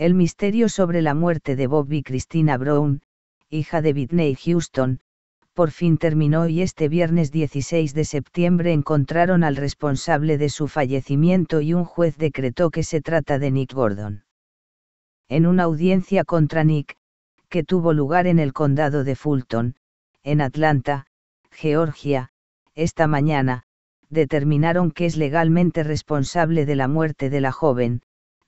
El misterio sobre la muerte de Bobby Christina Brown, hija de Whitney Houston, por fin terminó y este viernes 16 de septiembre encontraron al responsable de su fallecimiento y un juez decretó que se trata de Nick Gordon. En una audiencia contra Nick, que tuvo lugar en el condado de Fulton, en Atlanta, Georgia, esta mañana, determinaron que es legalmente responsable de la muerte de la joven,